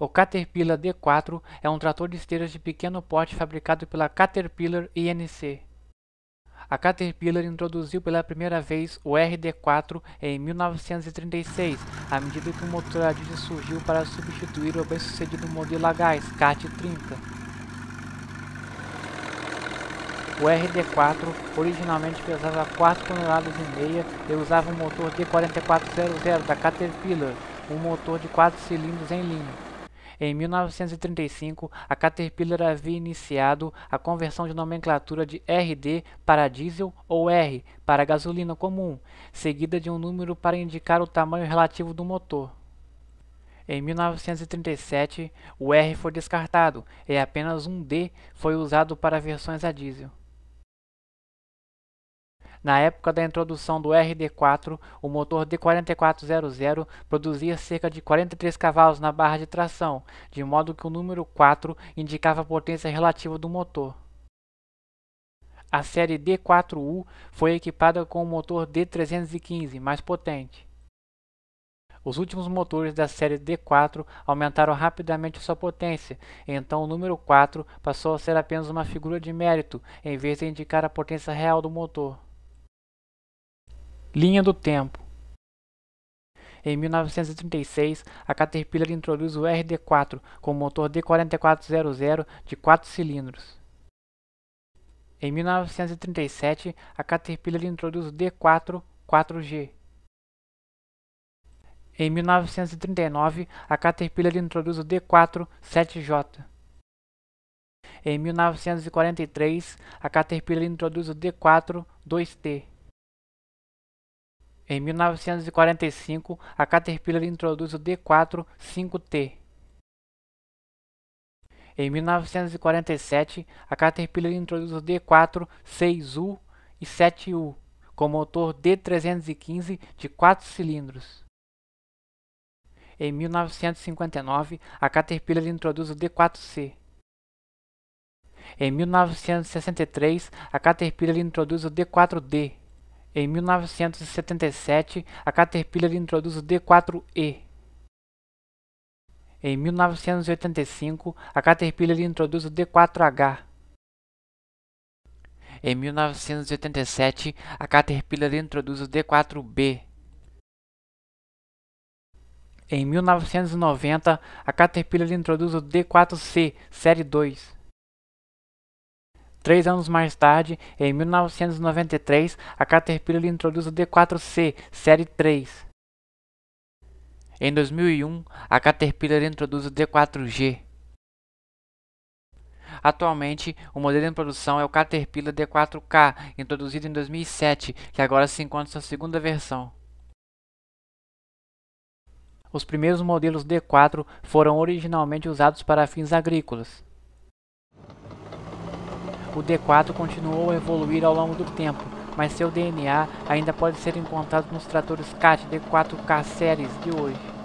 O Caterpillar D4 é um trator de esteiras de pequeno porte fabricado pela Caterpillar INC. A Caterpillar introduziu pela primeira vez o RD4 em 1936, à medida que o motor a diesel surgiu para substituir o bem-sucedido modelo a gás CAT-30. O RD4 originalmente pesava 4 toneladas e meia e usava um motor D4400 da Caterpillar, um motor de 4 cilindros em linha. Em 1935, a Caterpillar havia iniciado a conversão de nomenclatura de RD para diesel ou R para gasolina comum, seguida de um número para indicar o tamanho relativo do motor. Em 1937, o R foi descartado e apenas um D foi usado para versões a diesel. Na época da introdução do RD4, o motor D4400 produzia cerca de 43 cavalos na barra de tração, de modo que o número 4 indicava a potência relativa do motor. A série D4U foi equipada com o motor D315, mais potente. Os últimos motores da série D4 aumentaram rapidamente sua potência, então o número 4 passou a ser apenas uma figura de mérito, em vez de indicar a potência real do motor. Linha do tempo. Em 1936, a Caterpillar introduz o RD4 com motor D4400 de 4 cilindros. Em 1937, a Caterpillar introduz o D4 4G. Em 1939, a Caterpillar introduz o D4 7J. Em 1943, a Caterpillar introduz o D4 2T. Em 1945, a Caterpillar introduz o D4-5T. Em 1947, a Caterpillar introduz o D4-6U e 7U, com motor D315 de 4 cilindros. Em 1959, a Caterpillar introduz o D4C. Em 1963, a Caterpillar introduz o D4D. Em 1977, a Caterpillar introduz o D4E. Em 1985, a Caterpillar introduz o D4H. Em 1987, a Caterpillar introduz o D4B. Em 1990, a Caterpillar introduz o D4C Série 2. Três anos mais tarde, em 1993, a Caterpillar introduz o D4C Série 3. Em 2001, a Caterpillar introduz o D4G. Atualmente, o modelo em produção é o Caterpillar D4K, introduzido em 2007, que agora se encontra em sua segunda versão. Os primeiros modelos D4 foram originalmente usados para fins agrícolas. O D4 continuou a evoluir ao longo do tempo, mas seu DNA ainda pode ser encontrado nos tratores CAT D4K séries de hoje.